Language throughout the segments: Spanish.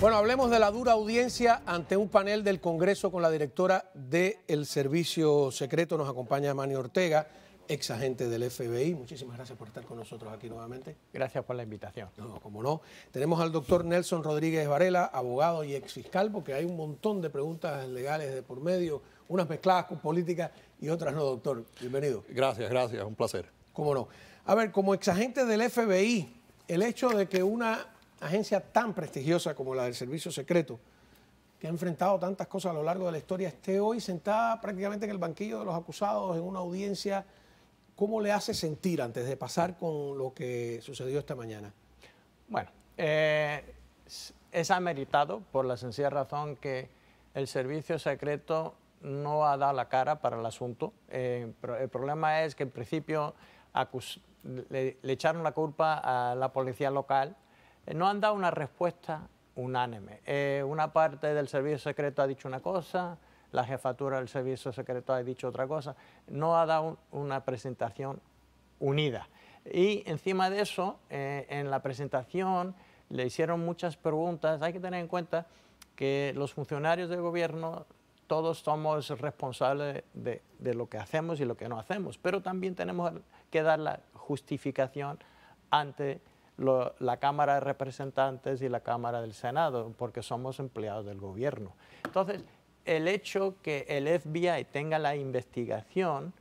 Bueno, hablemos de la dura audiencia ante un panel del Congreso con la directora del Servicio Secreto. Nos acompaña Manny Ortega, ex del FBI. Muchísimas gracias por estar con nosotros aquí nuevamente. Gracias por la invitación. No, como no. Tenemos al doctor Nelson Rodríguez Varela, abogado y ex fiscal, porque hay un montón de preguntas legales de por medio, unas mezcladas con política y otras no, doctor. Bienvenido. Gracias, gracias. Un placer. Como no. A ver, como exagente del FBI, el hecho de que una agencia tan prestigiosa como la del Servicio Secreto, que ha enfrentado tantas cosas a lo largo de la historia, esté hoy sentada prácticamente en el banquillo de los acusados en una audiencia, ¿cómo le hace sentir antes de pasar con lo que sucedió esta mañana? Bueno, eh, es ameritado por la sencilla razón que el servicio secreto no ha dado la cara para el asunto. Eh, el problema es que en principio le echaron la culpa a la policía local, eh, no han dado una respuesta unánime. Eh, una parte del servicio secreto ha dicho una cosa, la jefatura del servicio secreto ha dicho otra cosa, no ha dado una presentación unida. Y encima de eso, eh, en la presentación le hicieron muchas preguntas. Hay que tener en cuenta que los funcionarios del gobierno todos somos responsables de lo que hacemos y lo que no hacemos, pero también tenemos que dar la justificación ante la Cámara de Representantes y la Cámara del Senado, porque somos empleados del gobierno. Entonces, el hecho que el FBI tenga la investigación,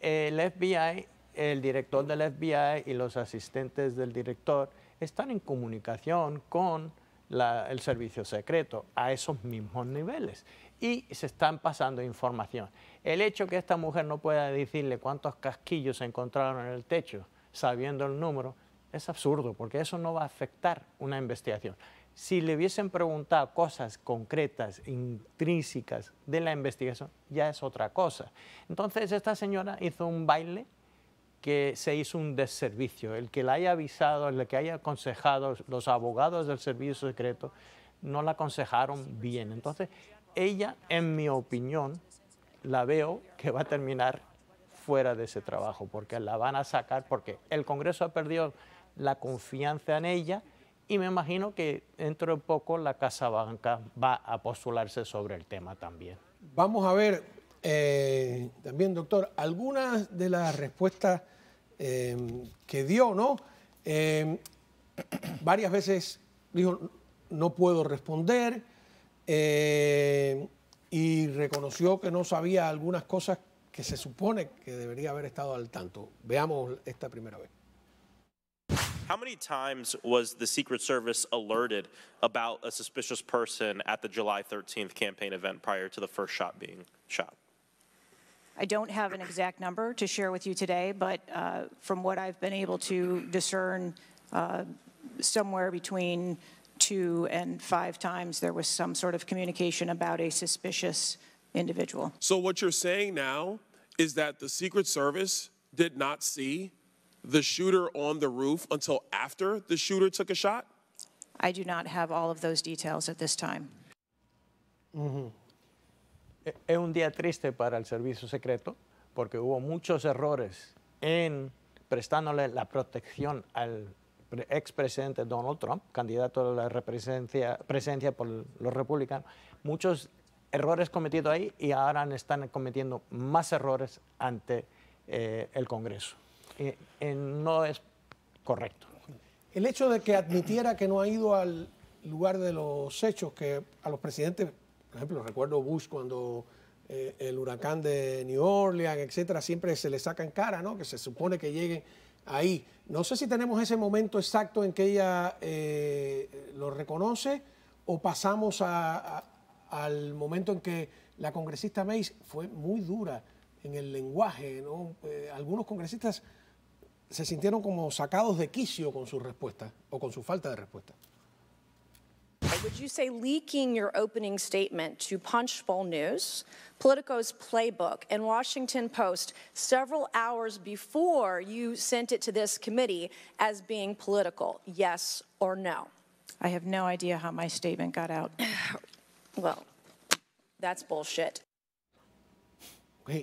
el FBI, el director del FBI y los asistentes del director están en comunicación con el servicio secreto a esos mismos niveles y se están pasando información. El hecho que esta mujer no pueda decirle cuántos casquillos se encontraron en el techo, sabiendo el número, es absurdo, porque eso no va a afectar una investigación. Si le hubiesen preguntado cosas concretas, intrínsecas de la investigación, ya es otra cosa. Entonces, esta señora hizo un baile que se hizo un deservicio. El que la haya avisado, el que haya aconsejado, los abogados del servicio secreto, no la aconsejaron bien. Entonces, ella, en mi opinión, la veo que va a terminar fuera de ese trabajo, porque la van a sacar, porque el Congreso ha perdido la confianza en ella y me imagino que dentro de poco la Casa Banca va a postularse sobre el tema también. Vamos a ver eh, también, doctor, algunas de las respuestas eh, que dio, ¿no? Eh, varias veces dijo, no puedo responder, y reconoció que no sabía algunas cosas que se supone que debería haber estado al tanto. Veamos esta primera vez. How many times was the Secret Service alerted about a suspicious person at the July 13th campaign event prior to the first shot being shot? I don't have an exact number to share with you today, but uh, from what I've been able to discern, uh, somewhere between two and five times there was some sort of communication about a suspicious individual. So, what you're saying now is that the Secret Service did not see Es un día triste para el servicio secreto porque hubo muchos errores en prestándole la protección al expresidente Donald Trump, candidato a la presencia presencia por los republicanos. Muchos errores cometidos ahí y ahora están cometiendo más errores ante eh, el Congreso. Eh, eh, no es correcto. El hecho de que admitiera que no ha ido al lugar de los hechos, que a los presidentes, por ejemplo, recuerdo Bush cuando eh, el huracán de New Orleans, etcétera, siempre se le saca en cara, ¿no? Que se supone que llegue ahí. No sé si tenemos ese momento exacto en que ella lo reconoce o pasamos a, al momento en que la congresista Mays fue muy dura en el lenguaje, ¿no? algunos congresistas se sintieron como sacados de quicio con su respuesta o con su falta de respuesta. Would you say leaking your opening statement to Punchbowl News, Politico's playbook, and Washington Post several hours before you sent it to this committee as being political? Yes or no? I have no idea how my statement got out. well, that's bullshit. Eh,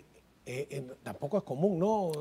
tampoco es común, ¿no?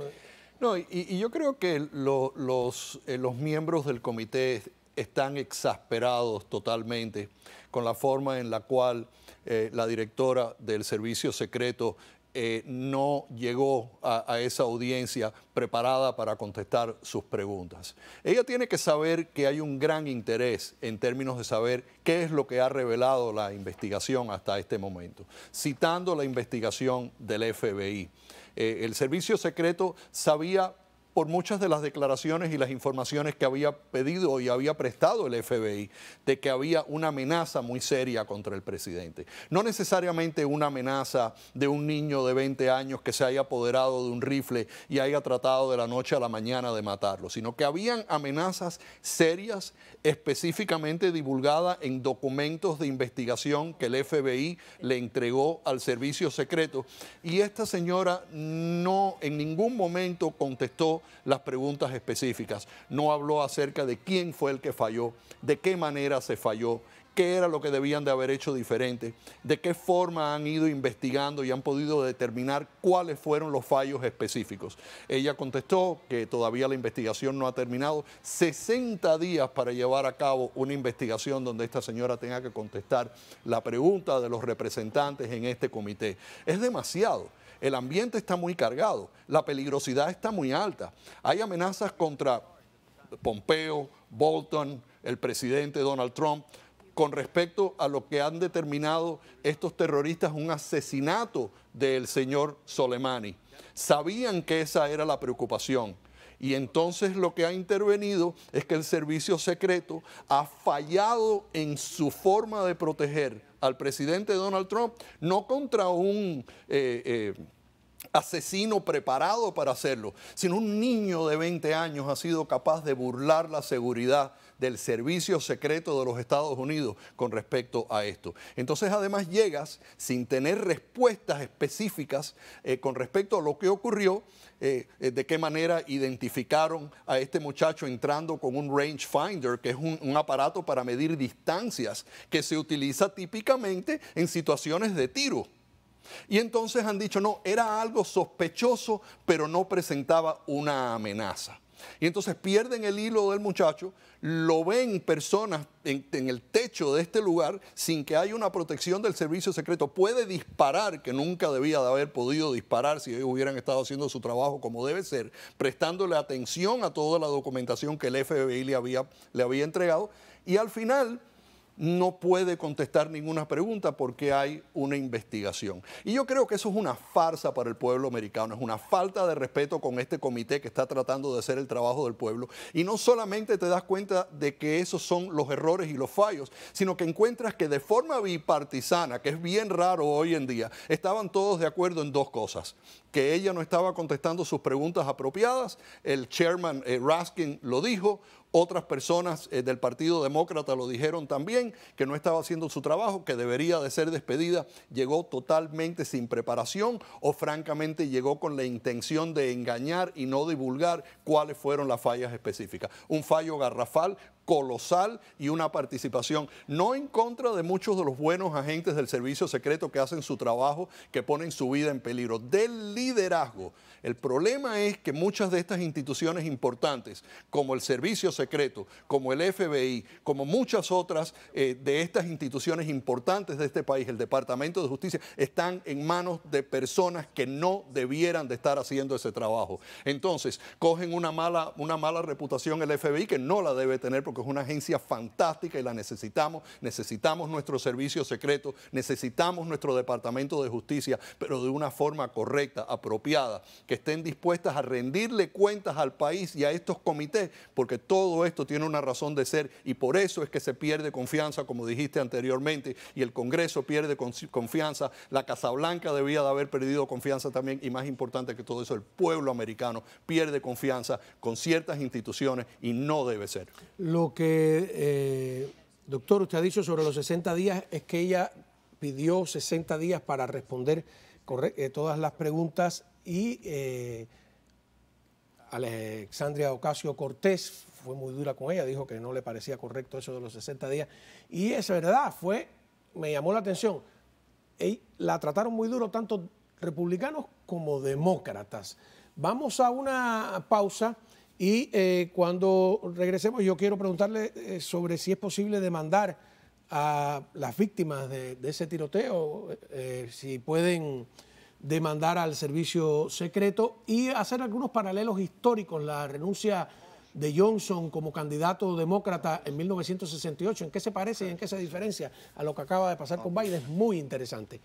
No, y, yo creo que eh, los, miembros del comité están exasperados totalmente con la forma en la cual eh, la directora del servicio secreto eh, no llegó a, esa audiencia preparada para contestar sus preguntas. Ella tiene que saber que hay un gran interés en términos de saber qué es lo que ha revelado la investigación hasta este momento, citando la investigación del FBI. Eh, el servicio secreto sabía por muchas de las declaraciones y las informaciones que había pedido y había prestado el FBI de que había una amenaza muy seria contra el presidente. No necesariamente una amenaza de un niño de 20 años que se haya apoderado de un rifle y haya tratado de la noche a la mañana de matarlo, sino que habían amenazas serias específicamente divulgadas en documentos de investigación que el FBI le entregó al servicio secreto y esta señora no en ningún momento contestó las preguntas específicas, no habló acerca de quién fue el que falló, de qué manera se falló, qué era lo que debían de haber hecho diferente, de qué forma han ido investigando y han podido determinar cuáles fueron los fallos específicos. Ella contestó que todavía la investigación no ha terminado, 60 días para llevar a cabo una investigación donde esta señora tenga que contestar la pregunta de los representantes en este comité. Es demasiado el ambiente está muy cargado, la peligrosidad está muy alta. Hay amenazas contra Pompeo, Bolton, el presidente Donald Trump, con respecto a lo que han determinado estos terroristas un asesinato del señor Soleimani. Sabían que esa era la preocupación. Y entonces lo que ha intervenido es que el servicio secreto ha fallado en su forma de proteger al presidente Donald Trump, no contra un... Eh, eh, asesino preparado para hacerlo, sino un niño de 20 años ha sido capaz de burlar la seguridad del Servicio Secreto de los Estados Unidos con respecto a esto. Entonces, además, llegas sin tener respuestas específicas eh, con respecto a lo que ocurrió, eh, eh, de qué manera identificaron a este muchacho entrando con un range finder, que es un aparato para medir distancias que se utiliza típicamente en situaciones de tiro. Y entonces han dicho, no, era algo sospechoso, pero no presentaba una amenaza. Y entonces pierden el hilo del muchacho, lo ven personas en, el techo de este lugar sin que haya una protección del servicio secreto. Puede disparar, que nunca debía de haber podido disparar si ellos hubieran estado haciendo su trabajo como debe ser, prestándole atención a toda la documentación que el FBI le había entregado. Y al final no puede contestar ninguna pregunta porque hay una investigación. Y yo creo que eso es una farsa para el pueblo americano, es una falta de respeto con este comité que está tratando de hacer el trabajo del pueblo. Y no solamente te das cuenta de que esos son los errores y los fallos, sino que encuentras que de forma bipartisana, que es bien raro hoy en día, estaban todos de acuerdo en dos cosas. Que ella no estaba contestando sus preguntas apropiadas, el chairman eh, Raskin lo dijo, otras personas eh, del Partido Demócrata lo dijeron también, que no estaba haciendo su trabajo, que debería de ser despedida. Llegó totalmente sin preparación o francamente llegó con la intención de engañar y no divulgar cuáles fueron las fallas específicas. Un fallo garrafal colosal y una participación, no en contra de muchos de los buenos agentes del servicio secreto que hacen su trabajo, que ponen su vida en peligro, del liderazgo. El problema es que muchas de estas instituciones importantes, como el servicio secreto, como el FBI, como muchas otras eh, de estas instituciones importantes de este país, el Departamento de Justicia, están en manos de personas que no debieran de estar haciendo ese trabajo. Entonces, cogen una mala, una mala reputación el FBI que no la debe tener porque es una agencia fantástica y la necesitamos. Necesitamos nuestro servicio secreto, necesitamos nuestro departamento de justicia, pero de una forma correcta, apropiada, que estén dispuestas a rendirle cuentas al país y a estos comités, porque todo esto tiene una razón de ser y por eso es que se pierde confianza, como dijiste anteriormente, y el Congreso pierde confianza, la Casa Blanca debía de haber perdido confianza también y más importante que todo eso, el pueblo americano pierde confianza con ciertas instituciones y no debe ser. Lo que, eh, doctor, usted ha dicho sobre los 60 días es que ella pidió 60 días para responder eh, todas las preguntas y eh, Alexandria Ocasio Cortés fue muy dura con ella, dijo que no le parecía correcto eso de los 60 días. Y es verdad, fue, me llamó la atención. Y la trataron muy duro tanto republicanos como demócratas. Vamos a una pausa. Y eh, cuando regresemos, yo quiero preguntarle eh, sobre si es posible demandar a las víctimas de, ese tiroteo, eh, si pueden demandar al servicio secreto y hacer algunos paralelos históricos, la renuncia de Johnson como candidato demócrata en 1968, en qué se parece y en qué se diferencia a lo que acaba de pasar con Biden, es muy interesante.